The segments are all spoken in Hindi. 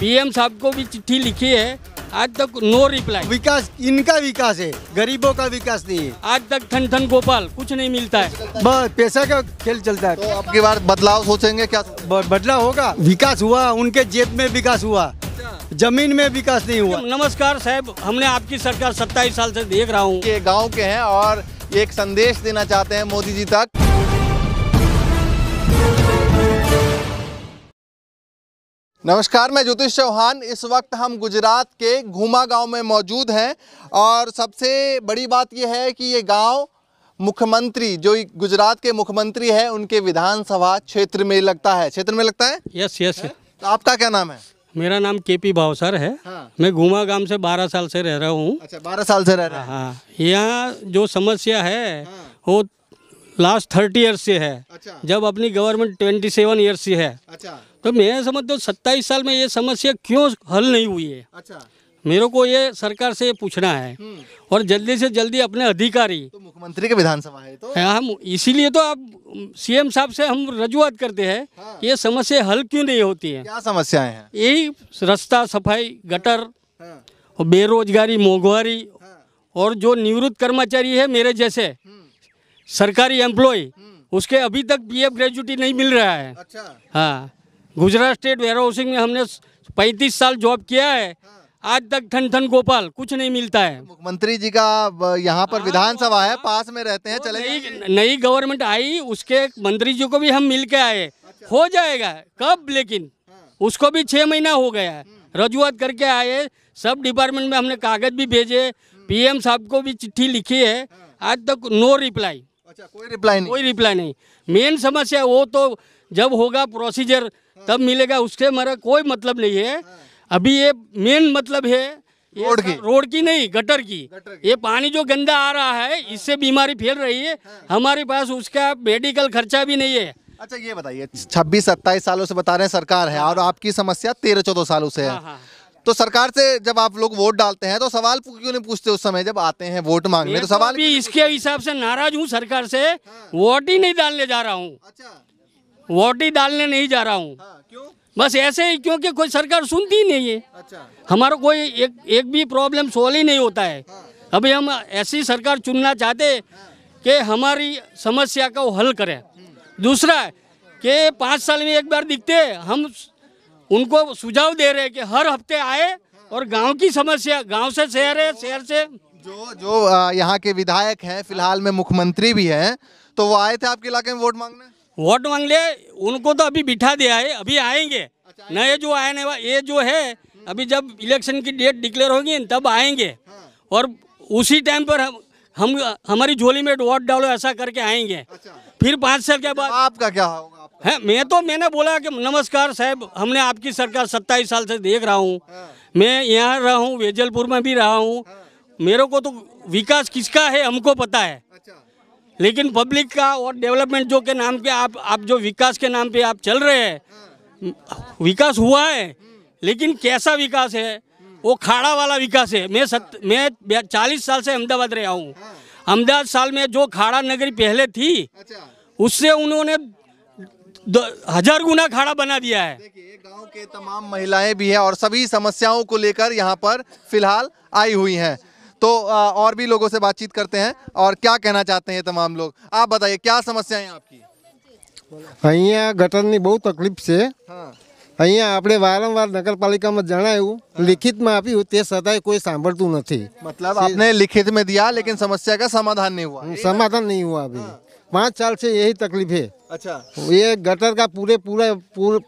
पीएम साहब को भी चिट्ठी लिखी है आज तक नो रिप्लाई विकास इनका विकास है गरीबों का विकास नहीं है आज तक ठन ठन गोपाल कुछ नहीं मिलता है बस पैसा का खेल चलता है तो आपकी बार बदलाव सोचेंगे क्या बदलाव होगा विकास हुआ उनके जेब में विकास हुआ अच्छा। जमीन में विकास नहीं हुआ नमस्कार साहब हमने आपकी सरकार सत्ताईस साल से देख रहा हूँ ये गाँव के हैं और एक संदेश देना चाहते हैं मोदी जी तक नमस्कार मैं ज्योतिष चौहान इस वक्त हम गुजरात के घुमा गांव में मौजूद हैं और सबसे बड़ी बात यह है कि ये गांव मुख्यमंत्री जो गुजरात के मुख्यमंत्री है उनके विधानसभा क्षेत्र में लगता है क्षेत्र में लगता है यस यस है? तो आपका क्या नाम है मेरा नाम के पी भावसर है हाँ। मैं घुमा गांव से 12 साल से रह रहा हूँ अच्छा 12 साल से रह रहा हूँ हाँ, हाँ यहाँ जो समस्या है हाँ। वो लास्ट थर्टी ईयर से है अच्छा। जब अपनी गवर्नमेंट ट्वेंटी सेवन ईयर से है अच्छा। तो मैं समझता हूँ सत्ताईस साल में ये समस्या क्यों हल नहीं हुई है अच्छा। मेरे को ये सरकार से पूछना है हम्म। और जल्दी से जल्दी अपने अधिकारी तो मुख्यमंत्री के विधानसभा है तो हाँ, हम इसीलिए तो आप सीएम साहब से हम रजुआत करते हैं हाँ। ये समस्या हल क्यों नहीं होती है क्या समस्याएं हैं यही रास्ता सफाई गटर हाँ। बेरोजगारी मोहवारी हाँ। और जो निवृत्त कर्मचारी है मेरे जैसे हम्म। सरकारी एम्प्लॉय उसके अभी तक एफ ग्रेजुटी नहीं मिल रहा है अच्छा हाँ गुजरात स्टेट वेयर हाउसिंग में हमने पैंतीस साल जॉब किया है हाँ। आज तक ठन ठन गोपाल कुछ नहीं मिलता है मुख्यमंत्री जी का यहाँ पर हाँ, विधानसभा है हाँ। पास में रहते हैं चले नई नई गवर्नमेंट आई उसके मंत्री जी को भी हम मिल के आए अच्छा। हो जाएगा कब लेकिन उसको भी छः महीना हो गया है हम्म। रजुआत करके आए सब डिपार्टमेंट में हमने कागज भी भेजे पीएम हम्म। साहब को भी चिट्ठी लिखी है आज तक नो रिप्लाई अच्छा कोई रिप्लाई नहीं कोई रिप्लाई नहीं मेन समस्या वो तो जब होगा प्रोसीजर हाँ। तब मिलेगा उसके हमारा कोई मतलब नहीं है हाँ। अभी ये मेन मतलब है रोड की रोड की नहीं गटर की, गटर की। ये पानी जो गंदा आ रहा है हाँ। इससे बीमारी फैल रही है हमारे पास उसका मेडिकल खर्चा भी नहीं है अच्छा ये बताइए छब्बीस सत्ताईस सालों से बता रहे हैं सरकार है और आपकी समस्या तेरह चौदह सालों से है तो सरकार से जब आप लोग वोट डालते हैं तो सवाल क्यों नहीं पूछते उस समय जब आते हैं वोट मांगने तो सवाल तो भी इसके हिसाब से नाराज हूँ सरकार से हाँ। वोट ही नहीं डालने जा रहा हूँ अच्छा। वोट ही डालने नहीं जा रहा हूँ हाँ, बस ऐसे ही क्योंकि कोई सरकार सुनती नहीं है अच्छा। हमारा कोई एक एक भी प्रॉब्लम सोल्व ही नहीं होता है हाँ। अभी हम ऐसी सरकार चुनना चाहते हाँ। कि हमारी समस्या का हल करे हम्म। दूसरा के पाँच साल में एक बार दिखते हम उनको सुझाव दे रहे हैं कि हर हफ्ते आए और गांव की समस्या गांव से शहर है शहर से जो जो यहाँ के विधायक हैं फिलहाल में मुख्यमंत्री भी हैं तो वो आए थे आपके इलाके में वोट मांगने वोट मांग ले उनको तो अभी बिठा दिया है अभी आएंगे अच्छा, नए जो आने ये जो है अभी जब इलेक्शन की डेट डिक्लेयर होगी तब आएंगे हाँ। और उसी टाइम पर हम हम हमारी झोली में वोट डालो ऐसा करके आएंगे अच्छा। फिर पाँच साल के बाद तो आपका क्या होगा है मैं तो मैंने बोला कि नमस्कार साहब हमने आपकी सरकार सत्ताईस साल से देख रहा हूँ हाँ। मैं यहाँ रहा हूँ वेजलपुर में भी रहा हूँ हाँ। मेरे को तो विकास किसका है हमको पता है अच्छा। लेकिन पब्लिक का और डेवलपमेंट जो के नाम पे आप आप जो विकास के नाम पे आप चल रहे हैं हाँ। विकास हुआ है लेकिन कैसा विकास है वो खाड़ा वाला विकास है मैं सत मैं चालीस साल से अहमदाबाद रहा हूँ हाँ। अहमदाबाद साल में जो खाड़ा नगरी पहले थी अच्छा। उससे उन्होंने हजार गुना खाड़ा बना दिया है गांव के तमाम महिलाएं भी हैं और सभी समस्याओं को लेकर यहाँ पर फिलहाल आई हुई हैं तो और भी लोगों से बातचीत करते हैं और क्या कहना चाहते हैं तमाम लोग आप बताइए क्या समस्याएं आपकी अहिया हाँ, गटर बहुत तकलीफ से हाँ। અહીંયા આપણે વારમવાર નગરપાલિકામાં જણાવ્યું લેખિતમાં આપ્યું તે સદાય કોઈ સાંભળતું નથી મતલબ આપને લેખિતમાં દિયા લેકિન સમસ્યા કા સમાધાન નહી હુઆ સમાધાન નહી હુઆ અબ પાંચ ચાલ સે યહી તકલીફ હે અચ્છા યે ગટર કા પૂરે પૂરે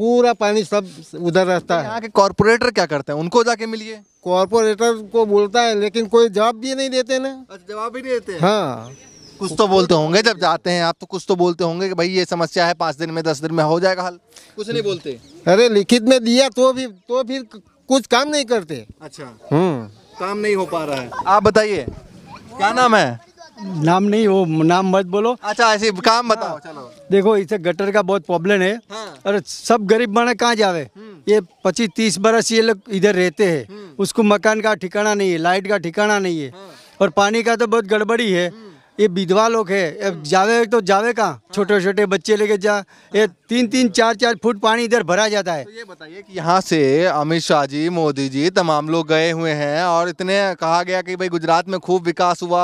પૂરા પાણી સબ ઉધર રહતા હે યહા કે કોર્પોરેટર ક્યા કરતા હે ઉનકો જાકે મિલિયે કોર્પોરેટર કો બોલતા હે લેકિન કોઈ જવાબ ભી નહી દેતે ને અચ્છા જવાબ ભી નહી દેતે હા कुछ तो बोलते होंगे जब जाते हैं आप तो कुछ तो बोलते होंगे कि भाई ये समस्या है पाँच दिन में दस दिन में हो जाएगा हल कुछ नहीं बोलते अरे लिखित में दिया तो भी तो फिर कुछ काम नहीं करते अच्छा हम्म काम नहीं हो पा रहा है आप बताइए क्या नाम है नाम नहीं हो नाम मत बोलो अच्छा ऐसे काम बताओ हाँ। चलो देखो इसे गटर का बहुत प्रॉब्लम है हाँ। और सब गरीब माने कहाँ जावे हम्म। ये पच्चीस तीस बरस ये लोग इधर रहते हैं हम्म। उसको मकान का ठिकाना नहीं है लाइट का ठिकाना नहीं है हाँ। और पानी का तो बहुत गड़बड़ी है हम्म। ये विधवा लोग है हम्म। जावे तो जावे कहाँ हाँ। छोटे छोटे बच्चे लेके जा ये हाँ। तीन तीन चार चार फुट पानी इधर भरा जाता है तो ये बताइए कि यहाँ से अमित शाह जी मोदी जी तमाम लोग गए हुए हैं और इतने कहा गया कि भाई गुजरात में खूब विकास हुआ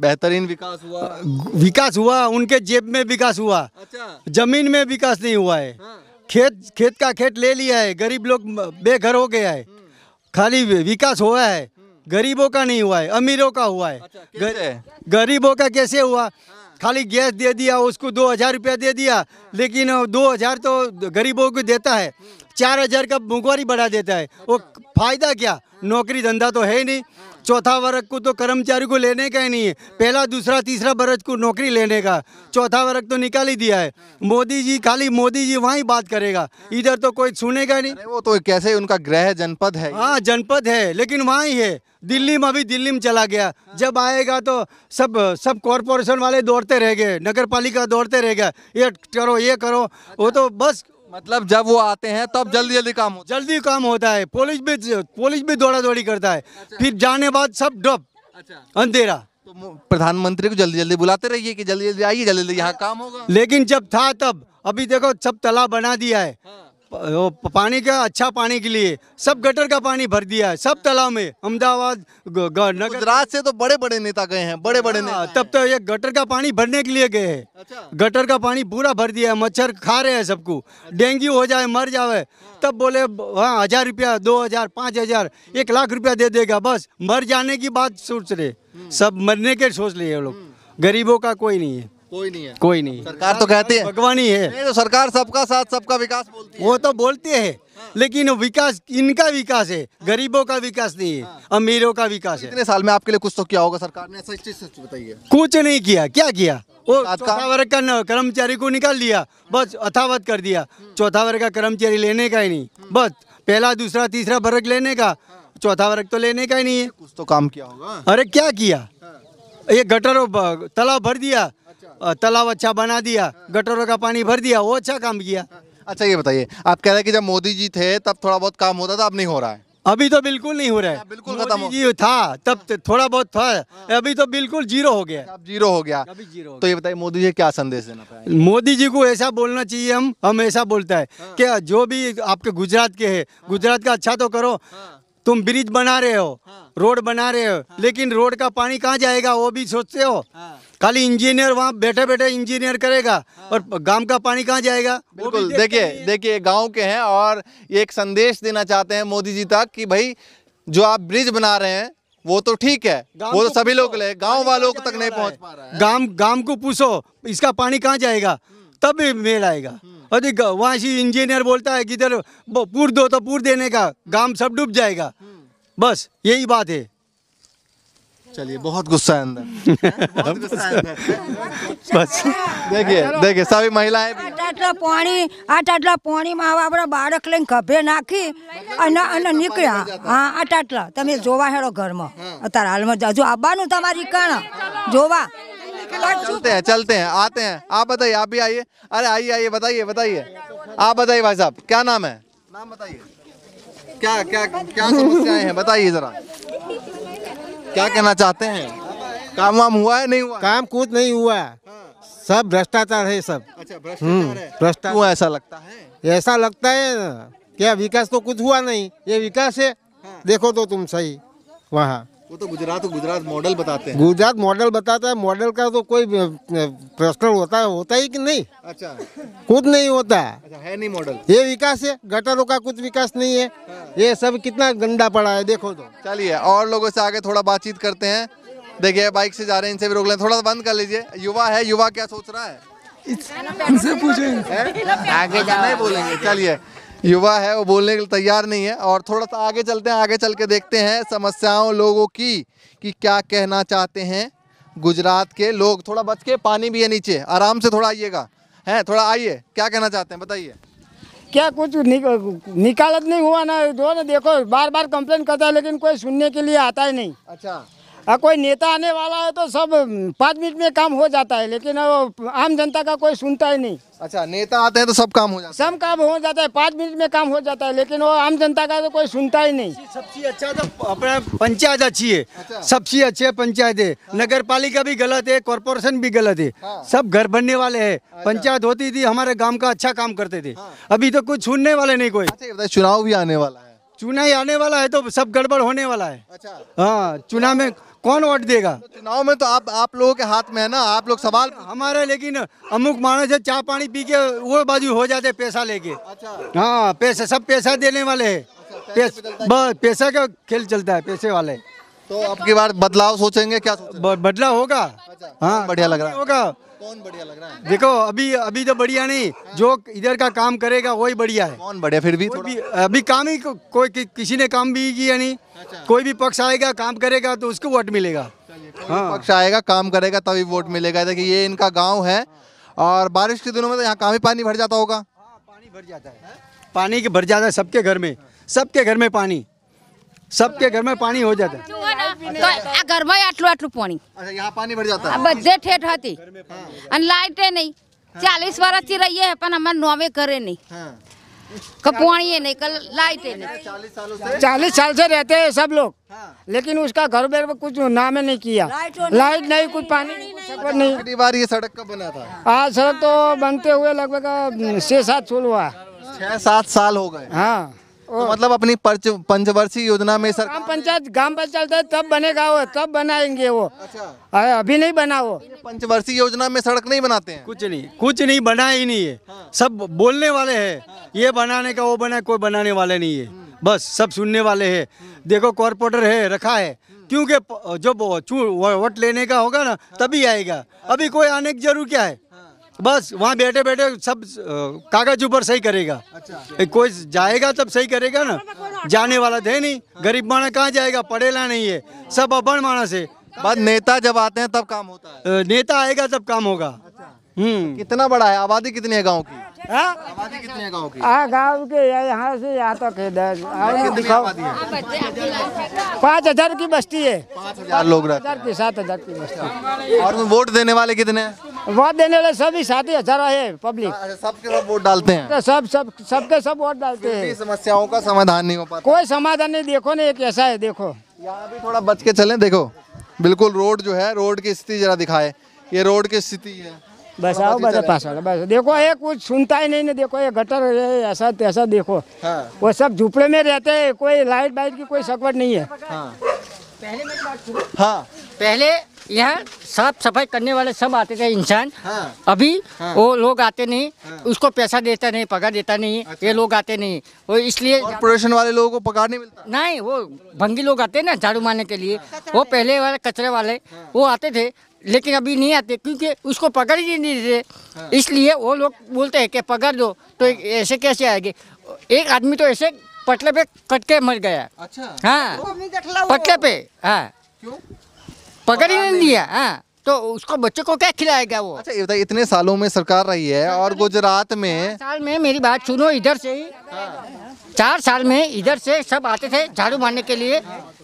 बेहतरीन विकास हुआ विकास हुआ उनके जेब में विकास हुआ अच्छा जमीन में विकास नहीं हुआ है हाँ। खेत खेत का खेत ले लिया है गरीब लोग बेघर हो गया है हम्म। खाली विकास हुआ है गरीबों का नहीं हुआ है अमीरों का हुआ है अच्छा, गरीबों का कैसे हुआ हाँ। खाली गैस दे दिया उसको दो हजार रुपया दे दिया हाँ। लेकिन दो हजार तो गरीबों को देता है हाँ। चार हजार का मुंगवारी बढ़ा देता है अच्छा। वो फायदा क्या नौकरी धंधा तो है ही नहीं चौथा वर्ग को तो कर्मचारी को लेने का ही नहीं है पहला दूसरा तीसरा वर्ग को नौकरी लेने का चौथा वर्ग तो निकाल ही दिया है मोदी जी खाली मोदी जी वहाँ ही बात करेगा इधर तो कोई सुनेगा नहीं वो तो कैसे उनका ग्रह जनपद है हाँ जनपद है लेकिन वहाँ ही है दिल्ली में अभी दिल्ली में चला गया जब आएगा तो सब सब कॉरपोरेशन वाले दौड़ते रह गए नगर पालिका दौड़ते रह गए ये करो ये करो वो तो बस मतलब जब वो आते हैं तब तो जल्दी जल्दी काम होता जल्दी काम होता है पुलिस भी पुलिस भी दौड़ा दौड़ी करता है अच्छा। फिर जाने बाद सब डब अच्छा अंधेरा तो प्रधानमंत्री को जल्दी जल्दी बुलाते रहिए कि जल्दी जल्दी आइए जल्दी जल्दी यहाँ काम होगा लेकिन जब था तब अभी देखो सब तला बना दिया है हाँ। पानी का अच्छा पानी के लिए सब गटर का पानी भर दिया है सब तालाब में अहमदाबाद गुजरात से तो बड़े बड़े नेता गए हैं बड़े बड़े हाँ, नेता तब तो ये गटर का पानी भरने के लिए गए हैं अच्छा। गटर का पानी पूरा भर दिया है मच्छर खा रहे हैं सबको डेंगू हो जाए मर जावे तब बोले हाँ हजार रुपया दो हजार पाँच हजार एक लाख रुपया दे देगा बस मर जाने की बात सोच रहे सब मरने के सोच रहे लोग गरीबों का कोई नहीं है कोई नहीं है कोई नहीं सरकार तो कहती है भगवानी है नहीं तो सरकार सबका साथ सबका विकास बोलती है वो तो बोलती है हाँ। लेकिन विकास इनका विकास है हाँ। गरीबों का विकास नहीं है हाँ। अमीरों का विकास है इतने साल में आपके लिए कुछ तो किया होगा सरकार ने सच सच बताइए कुछ नहीं किया क्या किया वो चौथा वर्ग का कर्मचारी को निकाल दिया बस अथावत कर दिया चौथा वर्ग का कर्मचारी लेने का ही नहीं बस पहला दूसरा तीसरा वर्ग लेने का चौथा वर्ग तो लेने का ही नहीं है कुछ तो काम किया होगा अरे क्या किया ये गटर तालाब भर दिया तालाब अच्छा बना दिया गटरों का पानी भर दिया वो अच्छा काम किया अच्छा ये बताइए आप कह रहे हैं कि जब मोदी जी थे तब थोड़ा बहुत काम होता था अब नहीं हो रहा है अभी तो बिल्कुल नहीं हो रहा है हाँ, बिल्कुल खत्म हो जी था तब तो थोड़ा बहुत था अभी तो बिल्कुल जीरो हो गया अब जीरो हो गया अभी जीरो तो ये बताइए मोदी जी क्या संदेश देना मोदी जी को ऐसा बोलना चाहिए हम हम ऐसा बोलता है हाँ। कि जो भी आपके गुजरात के है हाँ। गुजरात का अच्छा तो करो तुम ब्रिज बना रहे हो रोड बना रहे हो लेकिन रोड का पानी कहाँ जाएगा वो भी सोचते हो खाली इंजीनियर वहाँ बैठे बैठे इंजीनियर करेगा हाँ। और गांव का पानी कहाँ जाएगा बिल्कुल देखिए देखिए गांव के हैं और एक संदेश देना चाहते हैं मोदी जी तक कि भाई जो आप ब्रिज बना रहे हैं वो तो ठीक है वो तो सभी लोग ले गांव वालों तक नहीं पहुँच पा रहा गाँव गांव गांव को पूछो इसका पानी कहाँ जाएगा हम्म। तब मेल आएगा अरे हम्म। वहाँ से इंजीनियर बोलता है कि इधर दो तो पूर देने का हम्म। गांव सब डूब जाएगा बस यही बात है चलिए बहुत गुस्सा है अंदर બસ દેખીએ દેખીએ સાવી મહિલાએ આટલા આટલા પાણી આટલા આટલા પાણીમાં આવા આપણા બાળક લઈને ખભે चलते हैं चलते हैं आते हैं आप बताइए आप भी आइए अरे आइए आइए बताइए बताइए आप बताइए भाई साहब क्या नाम है नाम बताइए क्या क्या क्या समस्याएं हैं बताइए जरा क्या कहना चाहते हैं काम वाम हुआ है नहीं हुआ काम कुछ नहीं हुआ सब भ्रष्टाचार है सब अच्छा भ्रष्टाचार हुआ हम्म, ऐसा लगता है ऐसा लगता है क्या विकास तो कुछ हुआ नहीं ये विकास है हाँ। देखो तो तुम सही वहाँ वो तो गुजरात गुजरात मॉडल बताते हैं गुजरात मॉडल बताता है मॉडल का तो कोई प्रश्न होता है होता ही कि नहीं अच्छा कुछ नहीं होता अच्छा, है नहीं मॉडल ये विकास है गटरों का कुछ विकास नहीं है हाँ। ये सब कितना गंदा पड़ा है देखो तो चलिए और लोगों से आगे थोड़ा बातचीत करते हैं देखिए बाइक से जा रहे हैं इनसे भी रोक लें थोड़ा बंद कर लीजिए युवा है युवा क्या सोच रहा है इनसे पूछे आगे नहीं बोलेंगे चलिए युवा है वो बोलने के लिए तैयार नहीं है और थोड़ा सा आगे चलते हैं आगे चल के देखते हैं समस्याओं लोगों की कि क्या कहना चाहते हैं गुजरात के लोग थोड़ा बच के पानी भी है नीचे आराम से थोड़ा आइएगा हैं थोड़ा आइए क्या कहना चाहते हैं बताइए क्या कुछ नि, निकालत नहीं हुआ ना जो ना देखो बार बार कंप्लेन करता है लेकिन कोई सुनने के लिए आता ही नहीं अच्छा आ, कोई नेता आने वाला है तो सब पाँच मिनट में काम हो जाता है लेकिन आम जनता का कोई सुनता ही नहीं अच्छा नेता आते हैं तो सब काम हो जाता है सब काम हो जाता है पाँच मिनट में काम हो जाता है लेकिन वो आम जनता का तो कोई सुनता ही नहीं सबसे अच्छा तो अपना पंचायत अच्छी है अच्छा। सबसे अच्छे पंचायत है हाँ। नगर पालिका भी गलत है कॉरपोरेशन भी गलत है हाँ। सब घर बनने वाले है अच्छा। पंचायत होती थी हमारे गाँव का अच्छा काम करते थे हाँ। अभी तो कुछ सुनने वाले नहीं कोई अच्छा, चुनाव भी आने वाला है चुनाव आने वाला है तो सब गड़बड़ होने वाला है अच्छा हाँ चुनाव में कौन वोट देगा तो चुनाव में तो आप आप लोगों के हाथ में है ना आप लोग सवाल हमारे लेकिन अमुक मानस है चाय पानी पी के वो बाजू हो जाते पैसा लेके अच्छा हाँ पैसा सब पैसा देने वाले अच्छा, है अच्छा, पैसा, पैसा का खेल चलता है पैसे वाले तो आपकी बार बदलाव सोचेंगे क्या सोचेंगे? बदलाव होगा अच्छा, हाँ बढ़िया लग रहा है होगा कौन बढ़िया लग रहा है देखो अभी अभी तो बढ़िया नहीं जो इधर का काम करेगा वही बढ़िया है कौन बढ़िया फिर भी थोड़ा अभी काम ही को, कोई कि, किसी ने काम भी किया नहीं अच्छा। कोई भी पक्ष आएगा काम करेगा तो उसको वोट मिलेगा हाँ। पक्ष आएगा काम करेगा तभी वोट मिलेगा देखिए ये इनका गाँव है और बारिश के दिनों में तो यहाँ काम ही पानी भर जाता होगा हाँ, पानी भर जाता है पानी के भर जाता है सबके घर में सबके घर में पानी सबके घर में पानी हो जाता है તો આ ઘરમાં आटलू આટલું પાણી अच्छा, यहाँ पानी भर जाता આ है બધે ઠેઠ હતી અને લાઇટે નહીં ચાલીસ વર્ષથી રહીએ પણ અમારે નોમે ઘરે નહીં हाँ। नहीं પાણીએ નહીં કે લાઇટે નહીં चालीस सालों चालीस साल से रहते हैं सब लोग हाँ। लेकिन उसका घर बेर कुछ नाम ही नहीं किया लाइट नहीं कुछ पानी नहीं पहली बार ये सड़क कब बना था आज सड़क तो बनते हुए लगभग छह सात साल हुआ छह सात साल हो गए हाँ तो मतलब अपनी पंचवर्षीय योजना में सर ग्राम पंचायत ग्राम पंचायत तब बनेगा वो तब बनाएंगे वो अच्छा अभी नहीं बना वो तो पंचवर्षीय योजना में सड़क नहीं बनाते हैं कुछ नहीं कुछ नहीं बना ही नहीं है हाँ। सब बोलने वाले हैं हाँ। ये बनाने का वो बना कोई बनाने वाले नहीं है बस सब सुनने वाले हैं देखो कॉरपोरेटर है रखा है क्योंकि जब वोट लेने का होगा ना तभी आएगा अभी कोई आने की जरूर क्या है बस वहाँ बैठे बैठे सब कागज ऊपर सही करेगा अच्छा कोई जाएगा तब सही करेगा ना जाने वाला थे नहीं गरीब माना कहाँ जाएगा पढ़ेला नहीं है सब अपन मानस है बाद नेता जब आते हैं तब काम होता है नेता आएगा तब काम होगा अच्छा। हम्म। कितना बड़ा है आबादी कितनी है गाँव की है हाँ? गाँव हाँ, के यहाँ से यहाँ तक है पाँच हजार की बस्ती है लोग रहते सात हजार की बस्ती और वोट देने वाले कितने वोट देने वाले सभी सात ही हजार है पब्लिक अच्छा, सबके सब वोट डालते हैं तो सब सब सबके सब वोट डालते हैं समस्याओं का समाधान नहीं हो पाता कोई समाधान नहीं देखो ना एक ऐसा है देखो यहाँ भी थोड़ा बच के चले देखो बिल्कुल रोड जो है रोड की स्थिति जरा दिखाए ये रोड की स्थिति है बस आओ बस पास बस देखो ये कुछ सुनता ही नहीं ना देखो ये गटर ऐसा तैसा देखो हाँ। वो सब झुपड़े में रहते हैं कोई लाइट बाइट की कोई सकवट नहीं है हाँ। पहले हाँ पहले यहाँ साफ सफाई करने वाले सब आते थे इंसान हाँ। अभी हाँ। वो लोग आते नहीं हाँ। उसको पैसा देता नहीं पगार देता नहीं अच्छा। ये लोग आते नहीं वो इसलिए कॉर्पोरेशन वाले लोगों को पगार नहीं मिलता नहीं वो भंगी लोग आते ना झाड़ू मारने के लिए वो पहले वाले कचरे वाले वो आते थे लेकिन अभी नहीं आते क्योंकि उसको पकड़ ही नहीं देते हाँ। इसलिए वो लोग बोलते हैं कि पकड़ दो तो ऐसे कैसे आएगी एक आदमी तो ऐसे पटले पे कट के मर गया अच्छा हाँ तो पटले पे हाँ पकड़ ही नहीं दिया हाँ तो उसको बच्चों को क्या खिलाएगा वो अच्छा इतने सालों में सरकार रही है और गुजरात में साल में मेरी बात सुनो इधर से ही हाँ। चार साल में इधर से सब आते थे झाड़ू मारने के लिए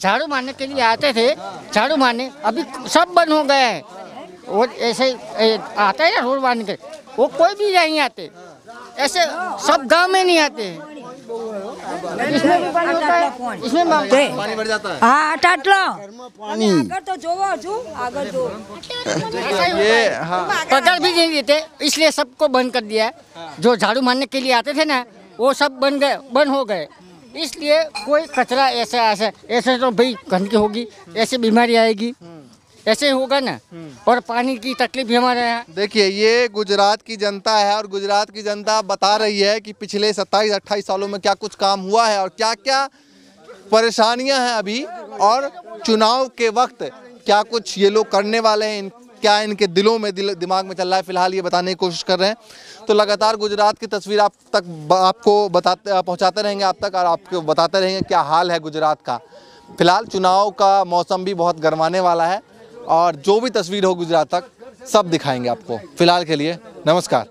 झाड़ू मारने के लिए आते थे झाड़ू मारने अभी सब बंद हो गए हैं और ऐसे आता है ना रोड मारने के वो कोई भी नहीं आते ऐसे सब गांव में नहीं आते हैं इसमें भी पानी होता है इसमें पानी भर जाता है हाँ पानी अगर तो जो जो अगर जो ये पकड़ हाँ। भी नहीं देते इसलिए सबको बंद कर दिया जो झाड़ू मारने के लिए आते थे ना वो सब बंद गए बंद हो गए इसलिए कोई कचरा ऐसा ऐसा ऐसे तो भाई गंदगी होगी ऐसे बीमारी आएगी ऐसे होगा ना और पानी की तकलीफ भी हमारे यहाँ देखिए ये गुजरात की जनता है और गुजरात की जनता बता रही है कि पिछले 27 28 सालों में क्या कुछ काम हुआ है और क्या क्या परेशानियां हैं अभी और चुनाव के वक्त क्या कुछ ये लोग करने वाले हैं क्या इनके दिलों में दिल दिमाग में चल रहा है फिलहाल ये बताने की कोशिश कर रहे हैं तो लगातार गुजरात की तस्वीर आप तक आपको बताते पहुँचाते रहेंगे आप तक और आपको बताते रहेंगे क्या हाल है गुजरात का फिलहाल चुनाव का मौसम भी बहुत गर्माने वाला है और जो भी तस्वीर हो गुजरात तक सब दिखाएंगे आपको फिलहाल के लिए नमस्कार